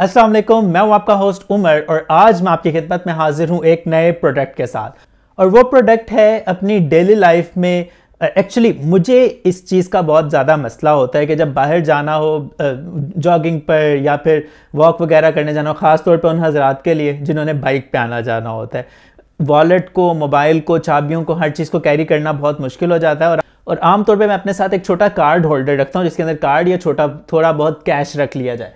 असलम मैं हूँ आपका होस्ट उमर और आज मैं आपकी खिदमत में हाजिर हूँ एक नए प्रोडक्ट के साथ और वो प्रोडक्ट है अपनी डेली लाइफ में एक्चुअली मुझे इस चीज़ का बहुत ज़्यादा मसला होता है कि जब बाहर जाना हो जॉगिंग पर या फिर वॉक वगैरह करने जाना हो ख़ास तौर पर उन हजरात के लिए जिन्होंने बाइक पर आना जाना होता है वॉलेट को मोबाइल को चाबियों को हर चीज़ को कैरी करना बहुत मुश्किल हो जाता है और और आमतौर पर मैं अपने साथ एक छोटा कार्ड होल्डर रखता हूँ जिसके अंदर कार्ड या छोटा थोड़ा बहुत कैश रख लिया जाए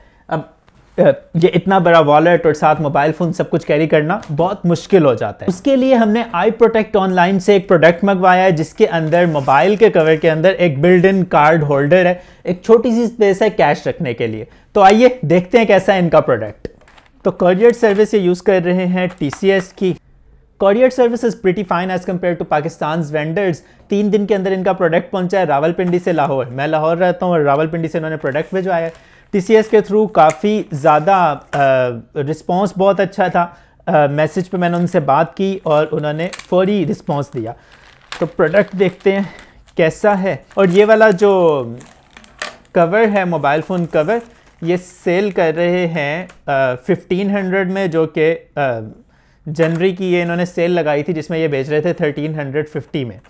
ये इतना बड़ा वॉलेट और साथ मोबाइल फ़ोन सब कुछ कैरी करना बहुत मुश्किल हो जाता है उसके लिए हमने आई प्रोटेक्ट ऑनलाइन से एक प्रोडक्ट मंगवाया है जिसके अंदर मोबाइल के कवर के अंदर एक बिल्ड इन कार्ड होल्डर है एक छोटी सी स्पेस है कैश रखने के लिए तो आइए देखते हैं कैसा है इनका प्रोडक्ट तो कॉरियर सर्विस ये यूज़ कर रहे हैं टी की courier service is pretty fine as compare to Pakistan vendors तीन दिन के अंदर इनका प्रोडक्ट पहुंचा है रावलपिंडी से लाहौर मैं लाहौर रहता हूँ और रावलपिंडी से इन्होंने प्रोडक्ट भिजवाया है टी के थ्रू काफ़ी ज़्यादा रिस्पॉन्स बहुत अच्छा था मैसेज पे मैंने उनसे बात की और उन्होंने फौरी रिस्पॉन्स दिया तो प्रोडक्ट देखते हैं कैसा है और ये वाला जो कवर है मोबाइल फ़ोन कवर ये सेल कर रहे हैं फिफ्टीन हंड्रेड में जो कि जनवरी की ये इन्होंने सेल लगाई थी जिसमें ये बेच रहे थे थर्टीन हंड्रेड फिफ्टी में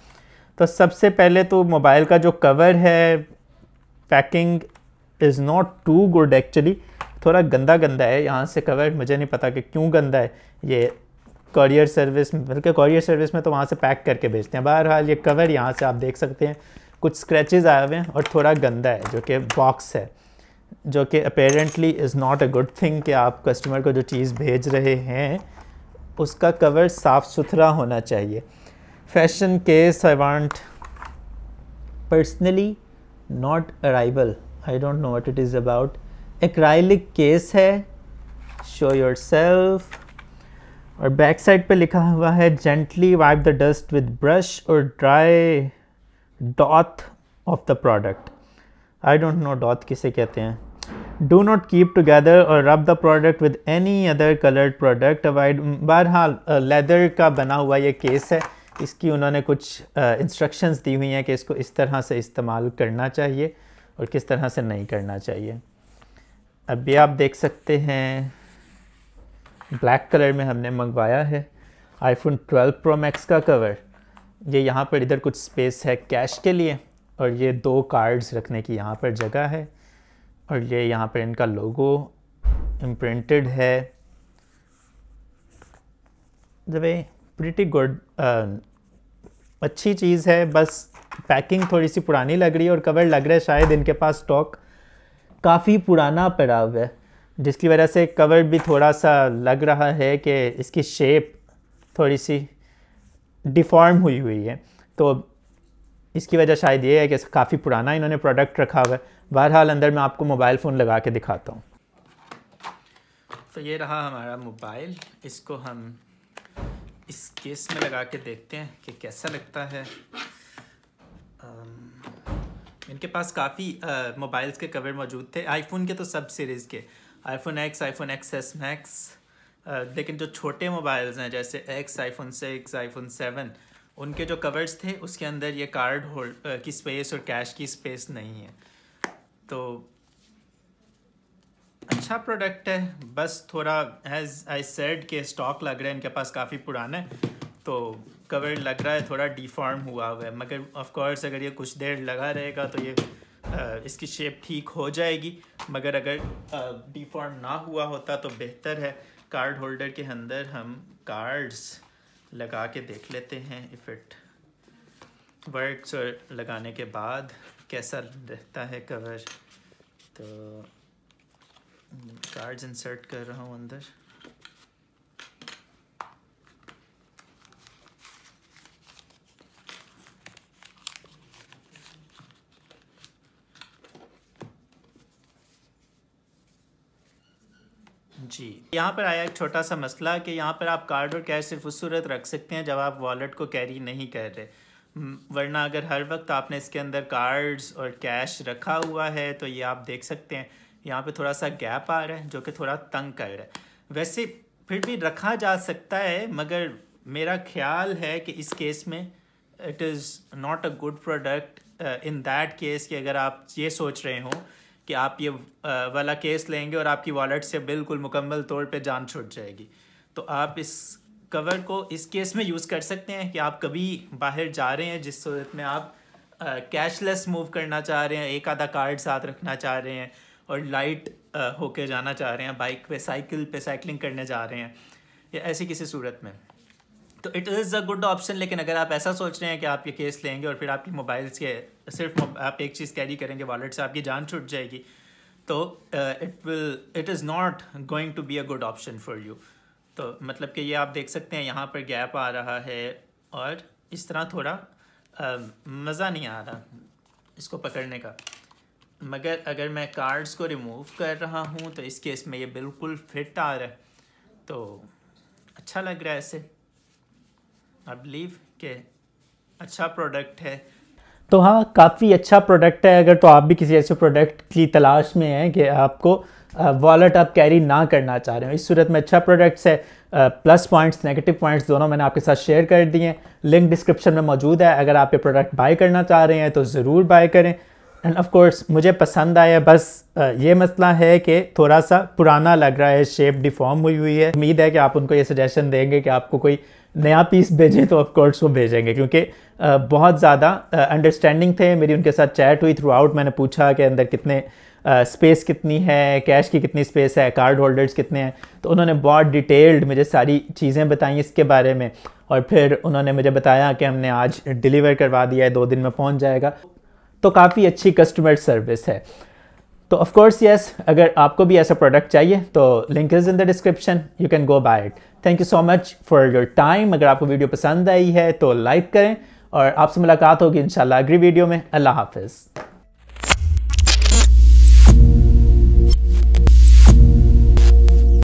तो सबसे पहले तो मोबाइल का जो कवर है packing is not too good actually थोड़ा गंदा गंदा है यहाँ से कवर मुझे नहीं पता कि क्यों गंदा है ये कॉरियर सर्विस बल्कि कॉरियर सर्विस में तो वहाँ से पैक करके भेजते हैं बहरहाल ये कवर यहाँ से आप देख सकते हैं कुछ स्क्रैचेज़ आए हुए हैं और थोड़ा गंदा है जो कि बॉक्स है जो कि apparently is not a good thing कि आप कस्टमर को जो चीज़ भेज रहे हैं उसका कवर साफ़ सुथरा होना चाहिए fashion case I want personally not arrival I don't know what it is about acrylic case है शो योर सेल्फ और बैक साइड पर लिखा हुआ है gently wipe the dust with brush और dry doth off the product I don't know doth किसे कहते हैं डो नॉट कीप टुगेदर और rub the product with any other coloured product avoid बहरहाल लेदर का बना हुआ ये केस है इसकी उन्होंने कुछ इंस्ट्रक्शंस uh, दी हुई हैं कि इसको इस तरह से इस्तेमाल करना चाहिए और किस तरह से नहीं करना चाहिए अभी आप देख सकते हैं ब्लैक कलर में हमने मंगवाया है आईफोन 12 प्रो मैक्स का कवर ये यहाँ पर इधर कुछ स्पेस है कैश के लिए और ये दो कार्ड्स रखने की यहाँ पर जगह है और ये यहाँ पर इनका लोगो इम्प्रिंटेड है जब मतलब ये प्रिटी गुड अच्छी चीज़ है बस पैकिंग थोड़ी सी पुरानी लग रही है और कवर लग रहा है शायद इनके पास स्टॉक काफ़ी पुराना पड़ा हुआ है जिसकी वजह से कवर भी थोड़ा सा लग रहा है कि इसकी शेप थोड़ी सी डिफॉर्म हुई हुई है तो इसकी वजह शायद ये है कि काफ़ी पुराना इन्होंने प्रोडक्ट रखा हुआ है बहरहाल अंदर मैं आपको मोबाइल फ़ोन लगा के दिखाता हूँ तो ये रहा हमारा मोबाइल इसको हम इस केस में लगा के देखते हैं कि कैसा लगता है इनके पास काफ़ी मोबाइल्स के कवर मौजूद थे आईफोन के तो सब सीरीज़ के iPhone X iPhone X S Max लेकिन जो छोटे मोबाइल्स हैं जैसे X iPhone six iPhone seven उनके जो कवर्स थे उसके अंदर ये कार्ड होल्ड की स्पेस और कैश की स्पेस नहीं है तो अच्छा प्रोडक्ट है बस थोड़ा एज आई सेड के स्टॉक लग रहा है इनके पास काफ़ी पुराना है तो कवर लग रहा है थोड़ा डिफॉर्म हुआ हुआ है मगर ऑफ कोर्स अगर ये कुछ देर लगा रहेगा तो ये इसकी शेप ठीक हो जाएगी मगर अगर डिफॉर्म ना हुआ होता तो बेहतर है कार्ड होल्डर के अंदर हम कार्ड्स लगा के देख लेते हैं इफ़ इट वर्ड्स लगाने के बाद कैसा रहता है कवर तो कार्ड्स इंसर्ट कर रहा हूँ अंदर जी यहाँ पर आया एक छोटा सा मसला कि यहाँ पर आप कार्ड और कैश सिर्फ उस सूरत रख सकते हैं जब आप वॉलेट को कैरी नहीं कर रहे हम्म, वरना अगर हर वक्त आपने इसके अंदर कार्ड्स और कैश रखा हुआ है तो ये आप देख सकते हैं यहाँ पे थोड़ा सा गैप आ रहा है जो कि थोड़ा तंग कर रहा है वैसे फिर भी रखा जा सकता है मगर मेरा ख्याल है कि इस केस में it is not a good product in that case कि अगर आप ये सोच रहे हों कि आप ये वाला केस लेंगे और आपकी वॉलेट से बिल्कुल मुकम्मल तौर पे जान छूट जाएगी तो आप इस कवर को इस केस में यूज़ कर सकते हैं कि आप कभी बाहर जा रहे हैं जिस सूरत में आप कैशलेस मूव करना चाह रहे हैं एक आधा कार्ड साथ रखना चाह रहे हैं और लाइट होके जाना चाह रहे हैं बाइक पे साइकिल पे साइकिलिंग करने जा रहे हैं या ऐसी किसी सूरत में तो it is a good option लेकिन अगर आप ऐसा सोच रहे हैं कि आप ये केस लेंगे और फिर आपकी मोबाइल्स के सिर्फ आप एक चीज़ कैरी करेंगे वॉलेट से आपकी जान छूट जाएगी तो it will it is not going to be a good option for you तो मतलब कि ये आप देख सकते हैं यहाँ पर गैप आ रहा है और इस तरह थोड़ा uh, मज़ा नहीं आ रहा इसको पकड़ने का मगर अगर मैं कार्ड्स को रिमूव कर रहा हूँ तो इस केस में ये बिल्कुल फिट आ रहा है तो अच्छा लग रहा है ऐसे आई बिलीव के अच्छा प्रोडक्ट है तो हाँ काफ़ी अच्छा प्रोडक्ट है अगर तो आप भी किसी ऐसे प्रोडक्ट की तलाश में हैं कि आपको वॉलेट आप कैरी ना करना चाह रहे हो इस सूरत में अच्छा प्रोडक्ट्स है प्लस पॉइंट्स नेगेटिव पॉइंट्स दोनों मैंने आपके साथ शेयर कर दिए हैं लिंक डिस्क्रिप्शन में मौजूद है अगर आप ये प्रोडक्ट बाई करना चाह रहे हैं तो ज़रूर बाय करें एंड ऑफ कोर्स मुझे पसंद आया बस ये मसला है कि थोड़ा सा पुराना लग रहा है शेप डिफॉर्म हुई हुई है उम्मीद है कि आप उनको ये सजेशन देंगे कि आपको कोई नया पीस भेजें तो ऑफकोर्स वो भेजेंगे क्योंकि बहुत ज़्यादा अंडरस्टैंडिंग थे मेरी उनके साथ चैट हुई थ्रू आउट मैंने पूछा कि अंदर कितने स्पेस uh, कितनी है कैश की कितनी स्पेस है कार्ड होल्डर्स कितने हैं तो उन्होंने बहुत डिटेल्ड मुझे सारी चीज़ें बताई इसके बारे में और फिर उन्होंने मुझे बताया कि हमने आज डिलीवर करवा दिया है दो दिन में पहुंच जाएगा तो काफ़ी अच्छी कस्टमर सर्विस है तो ऑफ कोर्स यस अगर आपको भी ऐसा प्रोडक्ट चाहिए तो link is in the description you can go buy it thank you so much for your time अगर आपको वीडियो पसंद आई है तो लाइक करें और आपसे मुलाकात होगी इन अगली वीडियो में अल्लाह हाफिज़